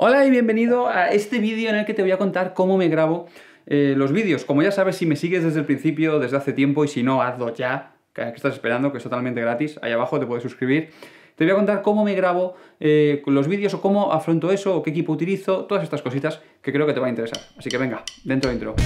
Hola y bienvenido a este vídeo en el que te voy a contar cómo me grabo eh, los vídeos. Como ya sabes, si me sigues desde el principio, desde hace tiempo, y si no, hazlo ya, que estás esperando, que es totalmente gratis. Ahí abajo te puedes suscribir. Te voy a contar cómo me grabo eh, los vídeos o cómo afronto eso, o qué equipo utilizo, todas estas cositas que creo que te va a interesar. Así que venga, dentro intro.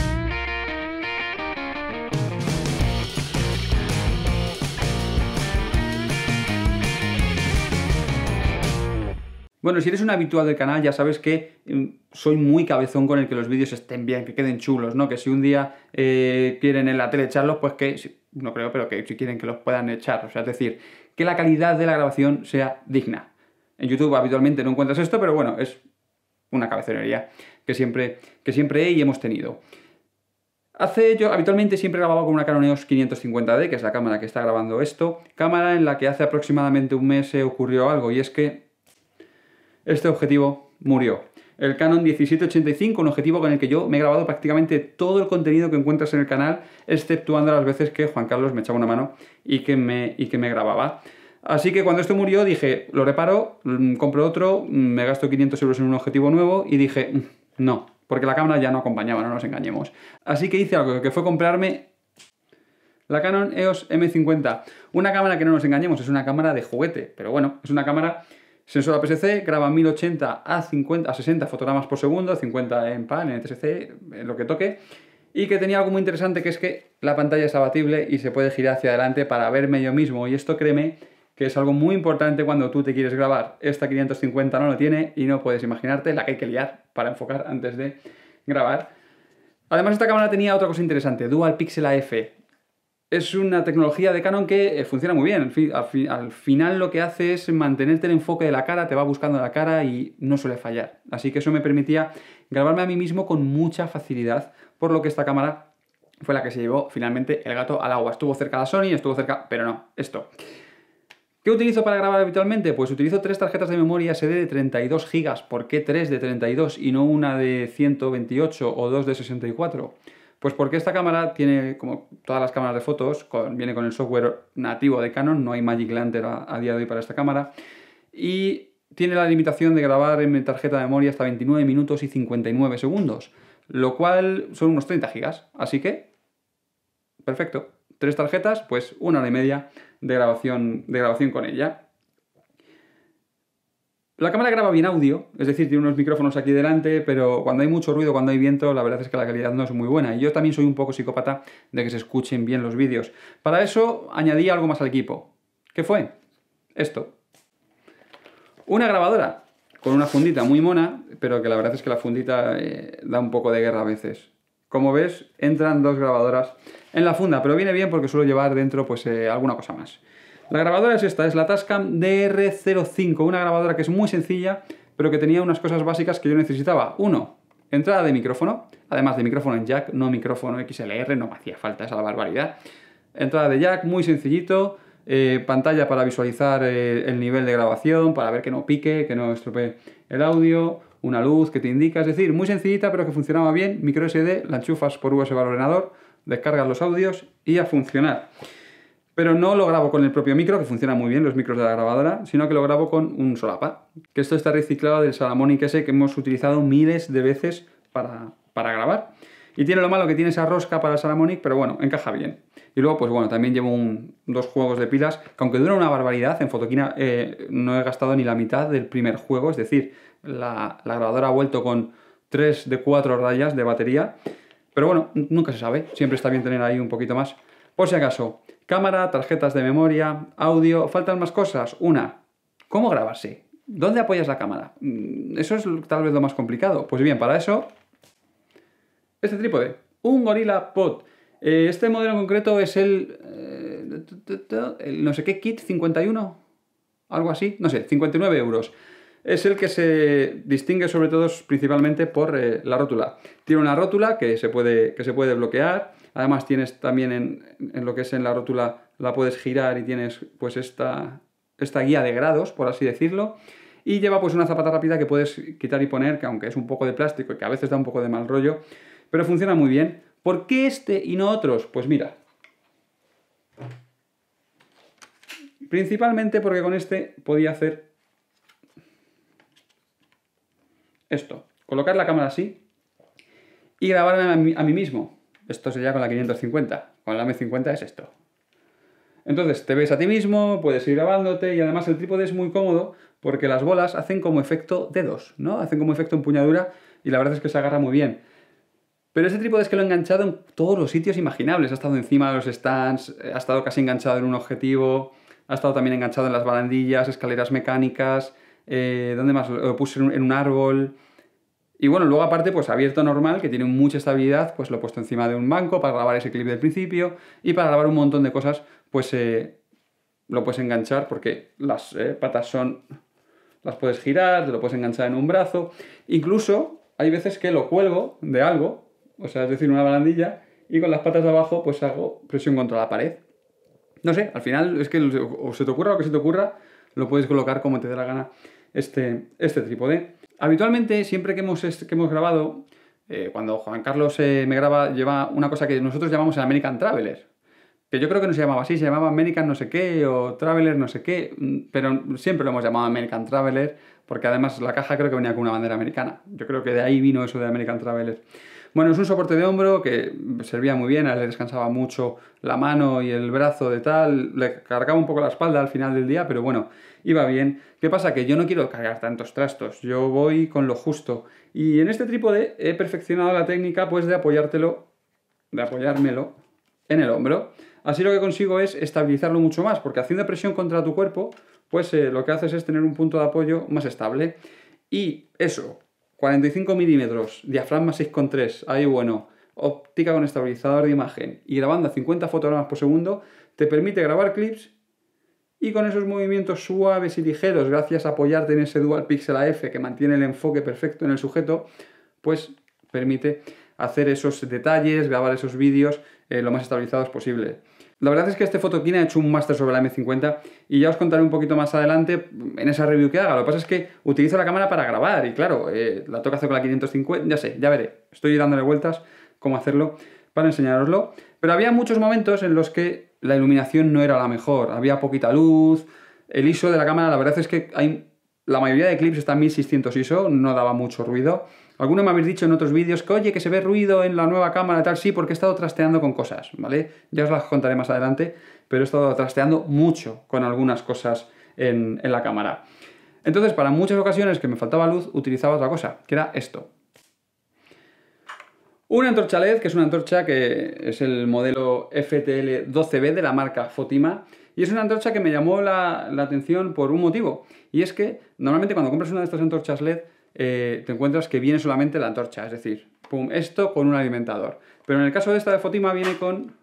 Bueno, si eres un habitual del canal ya sabes que mm, soy muy cabezón con el que los vídeos estén bien, que queden chulos, ¿no? Que si un día eh, quieren en la tele echarlos, pues que, no creo, pero que si quieren que los puedan echar, o sea, es decir, que la calidad de la grabación sea digna. En YouTube habitualmente no encuentras esto, pero bueno, es una cabezonería que siempre, que siempre he y hemos tenido. Hace yo habitualmente siempre grababa con una Canon EOS 550D, que es la cámara que está grabando esto, cámara en la que hace aproximadamente un mes ocurrió algo y es que este objetivo murió. El Canon 1785, un objetivo con el que yo me he grabado prácticamente todo el contenido que encuentras en el canal, exceptuando las veces que Juan Carlos me echaba una mano y que me, y que me grababa. Así que cuando esto murió dije, lo reparo, mm, compro otro, mm, me gasto 500 euros en un objetivo nuevo y dije, mm, no, porque la cámara ya no acompañaba, no nos engañemos. Así que hice algo que fue comprarme la Canon EOS M50. Una cámara que no nos engañemos, es una cámara de juguete, pero bueno, es una cámara Sensor APS-C graba 1080 a, 50, a 60 fotogramas por segundo, 50 en PAN, en TSC, en lo que toque. Y que tenía algo muy interesante que es que la pantalla es abatible y se puede girar hacia adelante para verme yo mismo. Y esto créeme que es algo muy importante cuando tú te quieres grabar. Esta 550 no lo tiene y no puedes imaginarte la que hay que liar para enfocar antes de grabar. Además esta cámara tenía otra cosa interesante, Dual Pixel AF es una tecnología de Canon que eh, funciona muy bien. Al, final lo que hace es mantenerte el enfoque de la cara, te va buscando la cara y no suele fallar. Así que eso me permitía grabarme a mí mismo con mucha facilidad, por lo que esta cámara fue la que se llevó finalmente el gato al agua. Estuvo cerca la Sony, estuvo cerca, pero no, esto. ¿Qué utilizo para grabar habitualmente? Pues utilizo tres tarjetas de memoria SD de 32 GB. ¿Por qué tres de 32 y no una de 128 o dos de 64? Pues porque esta cámara tiene, como todas las cámaras de fotos, viene con el software nativo de Canon, no hay Magic Lantern a, día de hoy para esta cámara, y tiene la limitación de grabar en mi tarjeta de memoria hasta 29 minutos y 59 segundos, lo cual son unos 30 gigas, así que, perfecto. Tres tarjetas, pues una hora y media de grabación, de grabación con ella. La cámara graba bien audio, es decir, tiene unos micrófonos aquí delante, pero cuando hay mucho ruido, cuando hay viento, la verdad es que la calidad no es muy buena. Y yo también soy un poco psicópata de que se escuchen bien los vídeos. Para eso añadí algo más al equipo. ¿Qué fue? Esto. Una grabadora con una fundita muy mona, pero que la verdad es que la fundita eh, da un poco de guerra a veces. Como ves, entran dos grabadoras en la funda, pero viene bien porque suelo llevar dentro pues eh, alguna cosa más. La grabadora es esta, es la Tascam DR05, una grabadora que es muy sencilla, pero que tenía unas cosas básicas que yo necesitaba. Uno, entrada de micrófono, además de micrófono en jack, no micrófono XLR, no me hacía falta esa barbaridad. Entrada de jack, muy sencillito, eh, pantalla para visualizar eh, el nivel de grabación, para ver que no pique, que no estropee el audio, una luz que te indica, es decir, muy sencillita pero que funcionaba bien, micro SD, la enchufas por USB al ordenador, descargas los audios y a funcionar. Pero no lo grabo con el propio micro, que funciona muy bien, los micros de la grabadora, sino que lo grabo con un solapa. Que esto está reciclado del Salamonic S que hemos utilizado miles de veces para, para grabar. Y tiene lo malo que tiene esa rosca para el Salamonic, pero bueno, encaja bien. Y luego, pues bueno, también llevo dos juegos de pilas, que aunque dura una barbaridad, en Fotoquina eh, no he gastado ni la mitad del primer juego, es decir, la, la grabadora ha vuelto con 3 de 4 rayas de batería. Pero bueno, nunca se sabe, siempre está bien tener ahí un poquito más. Por si acaso, Cámara, tarjetas de memoria, audio, faltan más cosas. Una, ¿cómo grabarse? ¿Dónde apoyas la cámara? Mm, eso es tal vez lo más complicado. Pues bien, para eso, este trípode, un Gorilla Pod. Eh, este modelo en concreto es el, eh, el no sé qué kit 51, algo así, no sé, 59 euros es el que se distingue sobre todo principalmente por eh, la rótula. Tiene una rótula que se puede, que se puede bloquear, además tienes también en, lo que es en la rótula la puedes girar y tienes pues esta, esta guía de grados, por así decirlo, y lleva pues una zapata rápida que puedes quitar y poner, que aunque es un poco de plástico y que a veces da un poco de mal rollo, pero funciona muy bien. ¿Por qué este y no otros? Pues mira, principalmente porque con este podía hacer esto, colocar la cámara así y grabarme a mí, mismo. Esto sería con la 550, con la M50 es esto. Entonces te ves a ti mismo, puedes ir grabándote y además el trípode es muy cómodo porque las bolas hacen como efecto dedos, ¿no? Hacen como efecto empuñadura y la verdad es que se agarra muy bien. Pero ese trípode es que lo he enganchado en todos los sitios imaginables. Ha estado encima de los stands, eh, ha estado casi enganchado en un objetivo, ha estado también enganchado en las barandillas, escaleras mecánicas, donde eh, ¿Dónde más? Lo puse en un árbol. Y bueno, luego aparte, pues abierto normal, que tiene mucha estabilidad, pues lo he puesto encima de un banco para grabar ese clip del principio y para grabar un montón de cosas, pues eh, lo puedes enganchar porque las eh, patas son... las puedes girar, te lo puedes enganchar en un brazo. Incluso hay veces que lo cuelgo de algo, o sea, es decir, una barandilla, y con las patas de abajo pues hago presión contra la pared. No sé, al final es que o se te ocurra lo que se te ocurra, lo puedes colocar como te dé la gana este, este trípode. Habitualmente, siempre que hemos, que hemos grabado, eh, cuando Juan Carlos eh, me graba, lleva una cosa que nosotros llamamos American Traveler. Que yo creo que no se llamaba así, se llamaba American no sé qué o Traveler no sé qué, mm, pero siempre lo hemos llamado American Traveler, porque además la caja creo que venía con una bandera americana. Yo creo que de ahí vino eso de American Traveler. Bueno, es un soporte de hombro que servía muy bien, le descansaba mucho la mano y el brazo de tal, le cargaba un poco la espalda al final del día, pero bueno, iba bien. ¿Qué pasa? Que yo no quiero cargar tantos trastos, yo voy con lo justo. Y en este trípode he perfeccionado la técnica pues de apoyártelo, de apoyármelo en el hombro. Así lo que consigo es estabilizarlo mucho más, porque haciendo presión contra tu cuerpo, pues eh, lo que haces es tener un punto de apoyo más estable. Y eso, 45 milímetros, diafragma 6,3, ahí bueno, óptica con estabilizador de imagen y grabando a 50 fotogramas por segundo, te permite grabar clips y con esos movimientos suaves y ligeros, gracias a apoyarte en ese Dual Pixel AF que mantiene el enfoque perfecto en el sujeto, pues permite hacer esos detalles, grabar esos vídeos eh, lo más estabilizados posible. La verdad es que este Fotokin ha hecho un máster sobre la M50 y ya os contaré un poquito más adelante en esa review que haga. Lo que pasa es que utilizo la cámara para grabar y claro, eh, la toca hacer con la 550, ya sé, ya veré. Estoy dándole vueltas cómo hacerlo para enseñaroslo. Pero había muchos momentos en los que la iluminación no era la mejor, había poquita luz, el ISO de la cámara, la verdad es que hay, la mayoría de clips está en 1600 ISO, no daba mucho ruido. Alguno me habéis dicho en otros vídeos que, oye, que se ve ruido en la nueva cámara y tal, sí, porque he estado trasteando con cosas, ¿vale? Ya os las contaré más adelante, pero he estado trasteando mucho con algunas cosas en, la cámara. Entonces, para muchas ocasiones que me faltaba luz, utilizaba otra cosa, que era esto. Una antorcha LED, que es una antorcha que es el modelo FTL12B de la marca Fotima, y es una antorcha que me llamó la, la, atención por un motivo, y es que normalmente cuando compras una de estas antorchas LED eh, te encuentras que viene solamente la antorcha, es decir, pum, esto con un alimentador. Pero en el caso de esta de Fotima viene con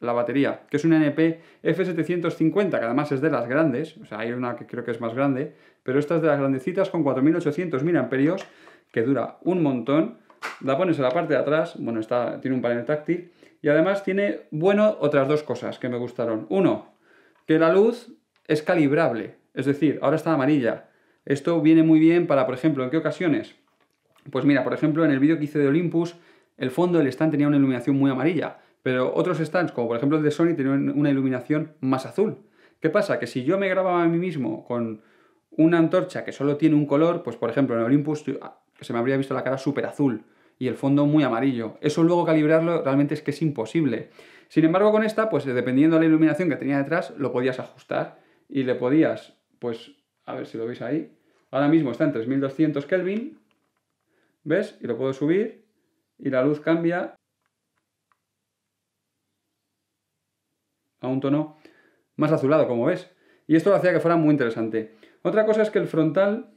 la batería, que es una NP F750, que además es de las grandes, o sea, hay una que creo que es más grande, pero esta es de las grandecitas con 4800 amperios que dura un montón, la pones en la parte de atrás, bueno, está, tiene un panel táctil, y además tiene, bueno, otras dos cosas que me gustaron. Uno, que la luz es calibrable, es decir, ahora está amarilla, esto viene muy bien para, por ejemplo, ¿en qué ocasiones? Pues mira, por ejemplo, en el vídeo que hice de Olympus, el fondo del stand tenía una iluminación muy amarilla, pero otros stands, como por ejemplo el de Sony, tenían una iluminación más azul. ¿Qué pasa? Que si yo me grababa a mí mismo con una antorcha que solo tiene un color, pues por ejemplo en Olympus ah, se me habría visto la cara súper azul y el fondo muy amarillo. Eso luego calibrarlo realmente es que es imposible. Sin embargo, con esta, pues dependiendo de la iluminación que tenía detrás, lo podías ajustar y le podías, pues a ver si lo veis ahí, ahora mismo está en 3200 Kelvin, ¿ves? Y lo puedo subir y la luz cambia a un tono más azulado, como ves. Y esto lo hacía que fuera muy interesante. Otra cosa es que el frontal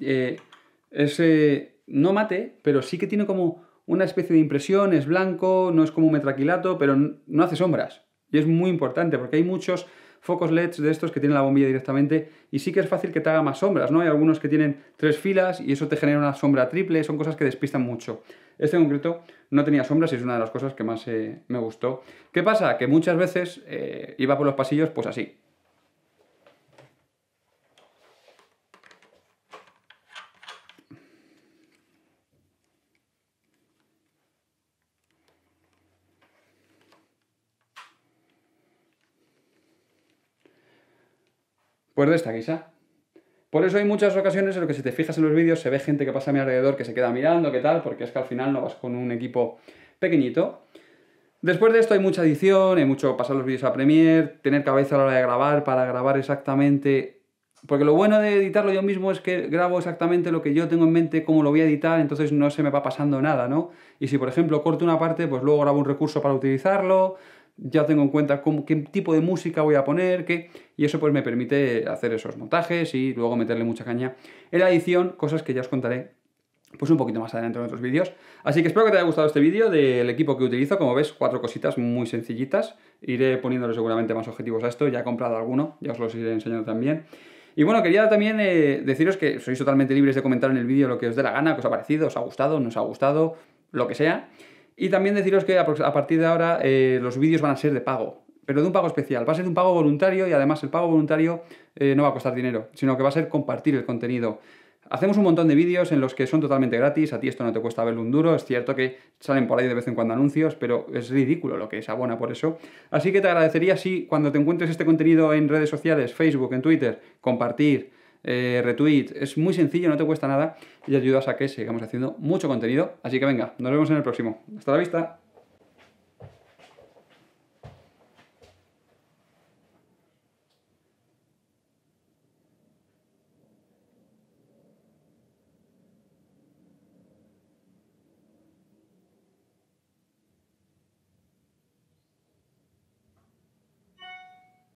eh, no mate, pero sí que tiene como una especie de impresión, es blanco, no es como un metraquilato, pero no hace sombras. Y es muy importante porque hay muchos focos LEDs de estos que tienen la bombilla directamente y sí que es fácil que te haga más sombras, ¿no? Hay algunos que tienen tres filas y eso te genera una sombra triple, son cosas que despistan mucho. Este en concreto no tenía sombras y es una de las cosas que más eh, me gustó. ¿Qué pasa? Que muchas veces eh, iba por los pasillos pues así, Pues de esta guisa. Por eso hay muchas ocasiones en las que si te fijas en los vídeos se ve gente que pasa a mi alrededor que se queda mirando, qué tal, porque es que al final no vas con un equipo pequeñito. Después de esto hay mucha edición, hay mucho pasar los vídeos a Premiere, tener cabeza a la hora de grabar para grabar exactamente... Porque lo bueno de editarlo yo mismo es que grabo exactamente lo que yo tengo en mente, cómo lo voy a editar, entonces no se me va pasando nada, ¿no? Y si por ejemplo corto una parte, pues luego grabo un recurso para utilizarlo, ya tengo en cuenta qué tipo de música voy a poner, qué, y eso pues me permite hacer esos montajes y luego meterle mucha caña en la edición, cosas que ya os contaré pues un poquito más adelante en otros vídeos. Así que espero que te haya gustado este vídeo del equipo que utilizo. Como ves, cuatro cositas muy sencillitas. Iré poniéndole seguramente más objetivos a esto. Ya he comprado alguno, ya os los iré enseñando también. Y bueno, quería también eh, deciros que sois totalmente libres de comentar en el vídeo lo que os dé la gana, que os ha parecido, os ha gustado, no os ha gustado, lo que sea. Y también deciros que a partir de ahora eh, los vídeos van a ser de pago, pero de un pago especial. Va a ser un pago voluntario y además el pago voluntario eh, no va a costar dinero, sino que va a ser compartir el contenido. Hacemos un montón de vídeos en los que son totalmente gratis, a ti esto no te cuesta verlo un duro, es cierto que salen por ahí de vez en cuando anuncios, pero es ridículo lo que es abona por eso. Así que te agradecería si cuando te encuentres este contenido en redes sociales, Facebook, en Twitter, compartir, eh, retweet. Es muy sencillo, no te cuesta nada y ayudas a que sigamos haciendo mucho contenido. Así que venga, nos vemos en el próximo. Hasta la vista.